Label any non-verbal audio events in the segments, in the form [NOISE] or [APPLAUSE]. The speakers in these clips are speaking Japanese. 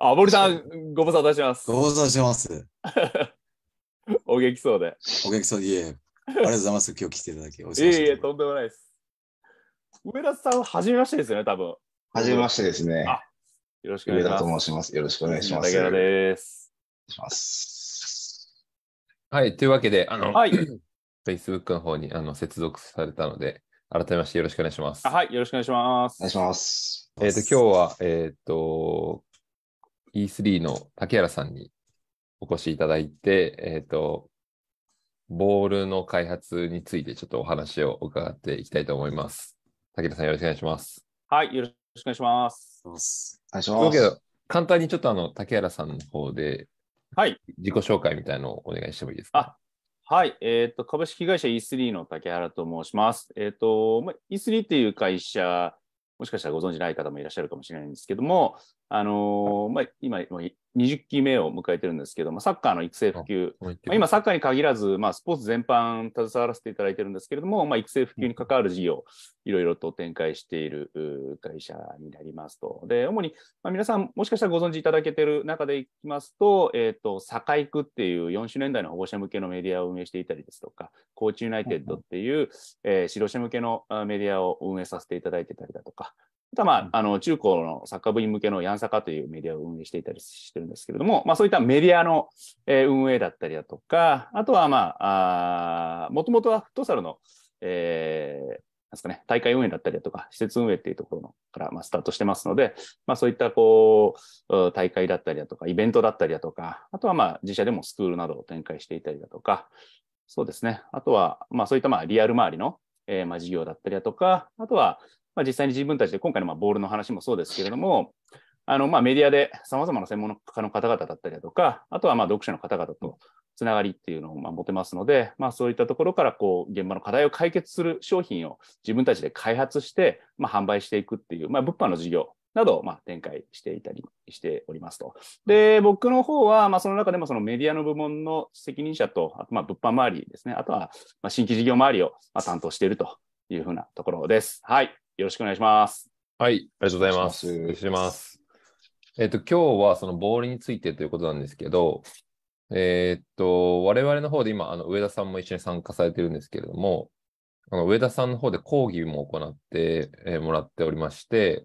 あ、森さん、ご無沙汰します。ご無沙汰します。[LAUGHS] お元気そうで。お元気そうで、いえ。ありがとうございます。今日来ていただき。おいえいえ、とんでもないです。上田さん、はじめましてですよね、多分。はじめましてですね。よろしくお願いします。上田と申します。よろしくお願いします。です。しますはい、というわけで、あの、はい、[COUGHS] Facebook の方にあの接続されたので、改めましてよろしくお願いします。はい、よろしくお願いします。お願いします。えっ、と、今日は、えっ、ー、と、E3 の竹原さんにお越しいただいて、えっ、ー、と、ボールの開発についてちょっとお話を伺っていきたいと思います。竹原さんよろしくお願いします。はい、よろしくお願いします。お願いします。けど、簡単にちょっとあの、竹原さんの方で、はい。自己紹介みたいなのをお願いしてもいいですか。はい、えっ、ー、と、株式会社 E3 の竹原と申します。えっ、ー、と、ま、E3 という会社、もしかしたらご存知ない方もいらっしゃるかもしれないんですけども、あのー、まあ、今、20期目を迎えてるんですけど、まあ、サッカーの育成普及、あまあ、今、サッカーに限らず、まあ、スポーツ全般携わらせていただいてるんですけれども、まあ、育成普及に関わる事業、いろいろと展開している会社になりますと。で、主に、まあ、皆さん、もしかしたらご存知いただけてる中でいきますと、えっ、ー、と、堺区っていう40年代の保護者向けのメディアを運営していたりですとか、コーチユナイテッドっていう、えー、指導者向けのメディアを運営させていただいてたりだとか、あとは、まあ、あの中高のサッカー部員向けのヤンサカというメディアを運営していたりしてるんですけれども、まあ、そういったメディアの、えー、運営だったりだとか、あとは、まあ、もともとはフットサルの、えー、ですかね、大会運営だったりだとか、施設運営っていうところから、まあ、スタートしてますので、まあ、そういったこう大会だったりだとか、イベントだったりだとか、あとはまあ自社でもスクールなどを展開していたりだとか、そうですね、あとはまあそういったまあリアル周りの、えー、まあ事業だったりだとか、あとはまあ、実際に自分たちで、今回のまあボールの話もそうですけれども、あのまあメディアでさまざまな専門家の方々だったりだとか、あとはまあ読者の方々とつながりっていうのをまあ持てますので、まあ、そういったところからこう現場の課題を解決する商品を自分たちで開発して、まあ、販売していくっていう、まあ、物販の事業などをまあ展開していたりしておりますと。で、僕の方は、まあ、その中でもそのメディアの部門の責任者と、あとまあ物販周りですね、あとはまあ新規事業周りをまあ担当しているというふうなところです。はい。よろしくお願いします。はい、ありがとうございます。お願いします。えっ、と、今日はそのボールについてということなんですけど、えー、っと、我々の方で今、あの上田さんも一緒に参加されてるんですけれども、あの上田さんの方で講義も行って、えー、もらっておりまして、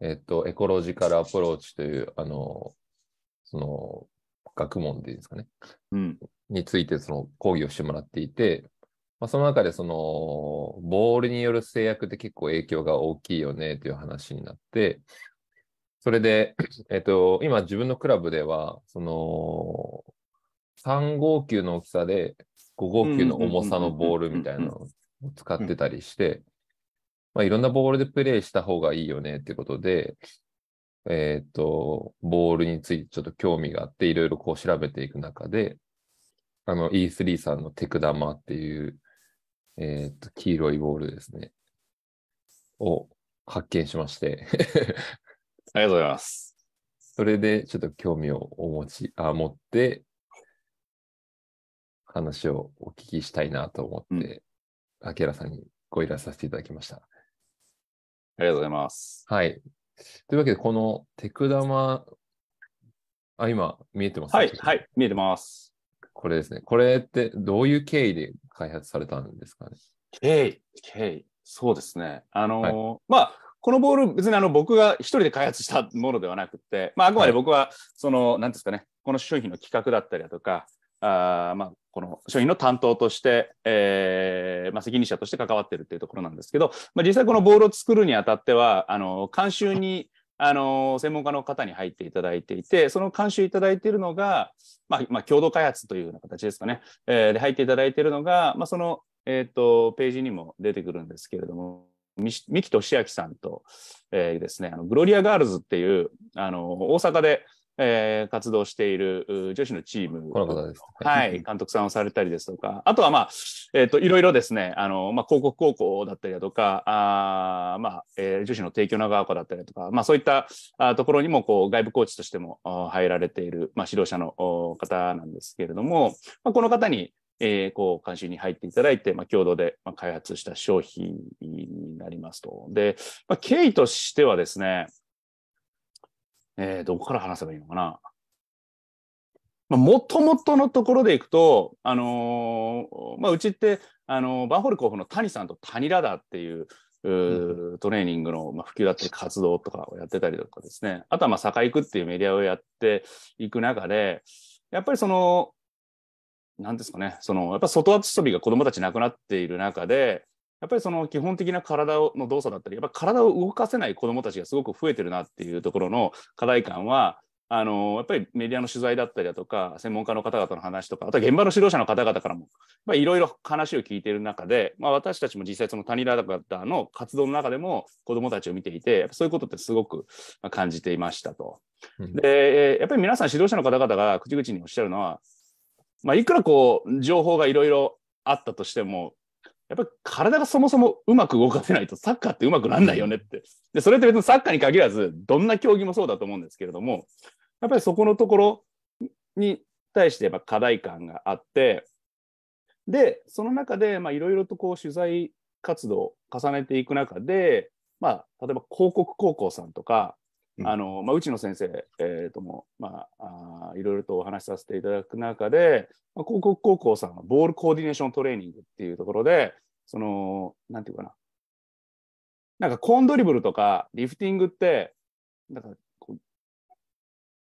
えっと、エコロジカルアプローチという、あの、その、学問でいいですかね、うん、についてその講義をしてもらっていて、まあ、その中でそのボールによる制約って結構影響が大きいよねという話になって、それで、[CLEARS THROAT] えっと、今自分のクラブでは、その、3号球の大きさで5号球の重さのボールみたいなのを使ってたりして、まあ、いろんなボールでプレイした方がいいよねってことで、えっ、と、ボールについてちょっと興味があって、いろいろこう調べていく中で、あの E3 さんのテクダマっていう、えっ、と、黄色いボールですね。を発見しまして [LAUGHS] ありがとうございます。それでちょっと興味をお持ち、あ、持って、話をお聞きしたいなと思って、あきらさんにご依頼させていただきました。ありがとうございます。はい。というわけで、この手くだま、あ、今、見えてますはい、はい、見えてます。これですね。これってどういう経緯で開発されたんですかね経緯、経緯。そうですね。あのーはい、まあ、このボール、別にあの僕が一人で開発したものではなくて、まあ、あくまで僕は、その、はい、なんですかね、この商品の企画だったりだとか、あまあ、この商品の担当として、えーまあ、責任者として関わってるっていうところなんですけど、まあ、実際このボールを作るにあたっては、あの、監修にあの専門家の方に入っていただいていて、その監修いただいているのが、まあ、まあ、共同開発というような形ですかね、えー、で入っていただいているのが、まあ、その、えっ、ー、と、ページにも出てくるんですけれども、三木俊明さんと、えー、ですね、あのグロリアガールズっていう、あの、大阪で、えー、活動している女子のチームこの方です、はい、監督さんをされたりですとか、あとは、まあえーと、いろいろですねあの、まあ、広告高校だったりだとか、あまあえー、女子の提供長岡だったりだとか、まあ、そういったあところにもこう外部コーチとしても入られている、まあ、指導者の方なんですけれども、まあ、この方に、えー、こう監修に入っていただいて、まあ、共同で、まあ、開発した商品になりますと。で、まあ、経緯としてはですね、えー、どこから話せばいいのかな。まあ、もともとのところでいくと、あのー、まあ、うちって、あのー、バンホル候補の谷さんと谷ラダっていう、うトレーニングの、まあ、普及だったり活動とかをやってたりとかですね。あとは、まあ、坂行くっていうメディアをやっていく中で、やっぱりその、なんですかね、その、やっぱ外遊びが子供たちなくなっている中で、やっぱりその基本的な体の動作だったり、やっぱ体を動かせない子どもたちがすごく増えてるなっていうところの課題感は、あのやっぱりメディアの取材だったりだとか、専門家の方々の話とか、あとは現場の指導者の方々からも、いろいろ話を聞いている中で、まあ、私たちも実際、その谷田方の活動の中でも子どもたちを見ていて、そういうことってすごく感じていましたと。で、やっぱり皆さん、指導者の方々が口々におっしゃるのは、まあ、いくらこう情報がいろいろあったとしても、やっぱり体がそもそもうまく動かせないとサッカーってうまくなんないよねって。で、それって別にサッカーに限らず、どんな競技もそうだと思うんですけれども、やっぱりそこのところに対してやっぱ課題感があって、で、その中で、まあいろいろとこう取材活動を重ねていく中で、まあ、例えば広告高校さんとか、あのまあ、内野先生、えー、とも、まあ、あいろいろとお話しさせていただく中で、まあ、広告高校さんはボールコーディネーショントレーニングっていうところで、その、なんていうかな、なんかコーンドリブルとかリフティングって、なんかこう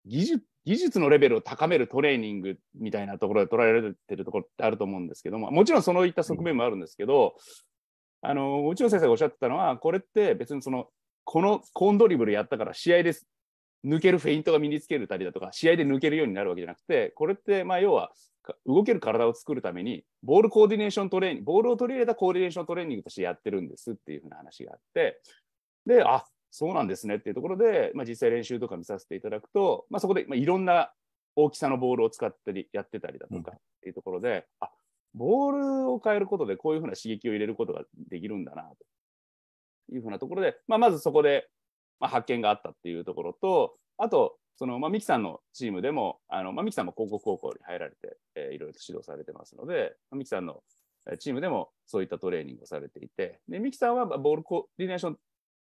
技術、技術のレベルを高めるトレーニングみたいなところで捉えられてるところってあると思うんですけども、もちろんそういった側面もあるんですけど、うん、あの、内野先生がおっしゃってたのは、これって別にその、このコンドリブルやったから試合で抜けるフェイントが身につけるたりだとか試合で抜けるようになるわけじゃなくてこれってまあ要は動ける体を作るためにボールコーディネーショントレーニングボールを取り入れたコーディネーショントレーニングとしてやってるんですっていうふうな話があってであそうなんですねっていうところで、まあ、実際練習とか見させていただくと、まあ、そこで、まあ、いろんな大きさのボールを使ったりやってたりだとかっていうところで、うん、あボールを変えることでこういうふうな刺激を入れることができるんだなというふうなところで、まあ、まずそこで、ま発見があったっていうところと、あと、その、まあ、ミキさんのチームでも、あの、まあ、ミキさんも広告高校に入られて、えー、いろいろと指導されてますので、まあ、ミキさんのチームでもそういったトレーニングをされていて、で、ミキさんはボールコーディネーション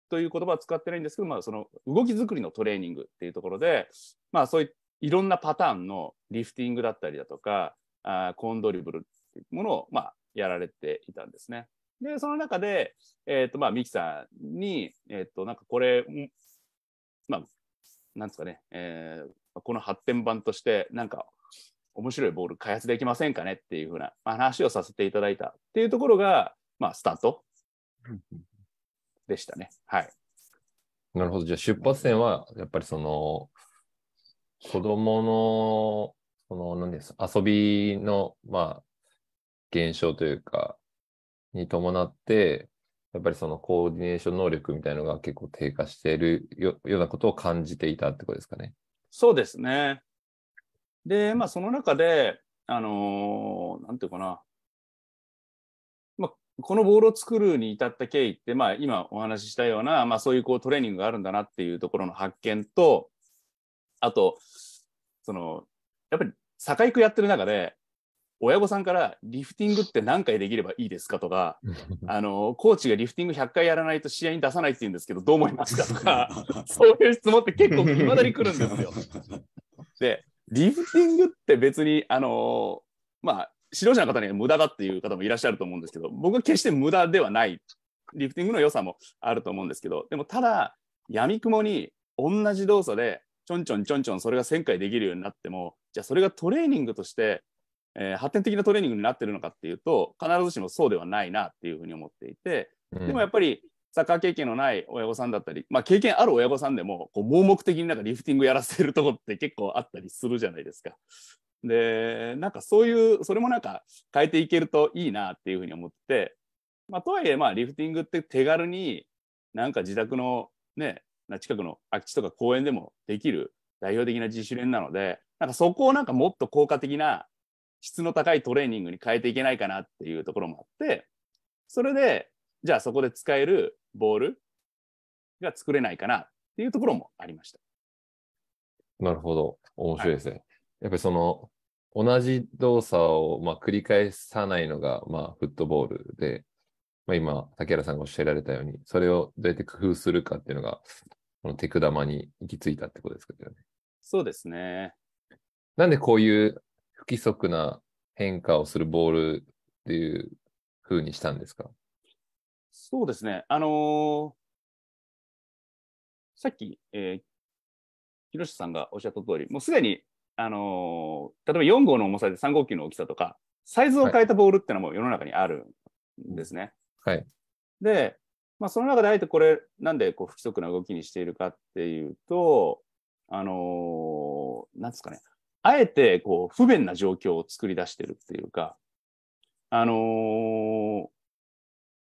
という言葉は使ってないんですけど、まあ、その動き作りのトレーニングっていうところで、まあ、そういいろんなパターンのリフティングだったりだとか、あコーンドリブルっていうものを、まあ、やられていたんですね。で、その中で、えっ、ー、と、まあ、ミキさんに、えっ、ー、と、なんかこれ、まあ、なんですかね、えー、この発展版として、なんか、面白いボール開発できませんかねっていうふうな話をさせていただいたっていうところが、まあ、スタートでしたね。はい。なるほど。じゃあ、出発点は、やっぱりその、子供の、その、何です、遊びの、まあ、現象というか、に伴って、やっぱりそのコーディネーション能力みたいのが結構低下しているようなことを感じていたってことですかね。そうですね。で、まあその中で、あのー、なんていうかな、まあ、このボールを作るに至った経緯って、まあ今お話ししたような、まあそういうこうトレーニングがあるんだなっていうところの発見と、あと、その、やっぱり、境区やってる中で、親御さんからリフティングって何回できればいいですかとか、あのコーチがリフティング100回やらないと試合に出さないって言うんですけど、どう思いますかとか、[LAUGHS] そういう質問って結構いまだに来るんですよ。[LAUGHS] で、リフティングって別に、あのまあ、指導者の方には無駄だっていう方もいらっしゃると思うんですけど、僕は決して無駄ではない、リフティングの良さもあると思うんですけど、でもただ、やみくもに同じ動作で、ちょんちょんちょんちょんそれが1000回できるようになっても、じゃあそれがトレーニングとしてえー、発展的なトレーニングになってるのかっていうと必ずしもそうではないなっていうふうに思っていて、でもやっぱりサッカー経験のない親御さんだったり、まあ、経験ある親御さんでもこう盲目的になんかリフティングやらせるとこって結構あったりするじゃないですか。でなんかそういうそれもなんか変えていけるといいなっていうふうに思って、まあ、とはいえまあリフティングって手軽になんか自宅のね近くの空き地とか公園でもできる代表的な自主練なのでなんかそこをなんかもっと効果的な質の高いトレーニングに変えていけないかなっていうところもあってそれでじゃあそこで使えるボールが作れないかなっていうところもありました。なるほど面白いですね。はい、やっぱりその同じ動作をまあ繰り返さないのがまあフットボールで、まあ、今竹原さんがおっしゃられたようにそれをどうやって工夫するかっていうのがこの手くだまに行き着いたってことですけどね。そうですね。なんでこういう不規則な変化をするボールっていうふうにしたんですかそうですね。あのー、さっき、えー、広瀬さんがおっしゃった通り、もうすでに、あのー、例えば4号の重さで3号機の大きさとか、サイズを変えたボールっていうのはもう世の中にあるんですね。はい。で、まあ、その中であえてこれ、なんでこう不規則な動きにしているかっていうと、あのー、なんですかね、あえてこう不便な状況を作り出してるっていうか、あのー、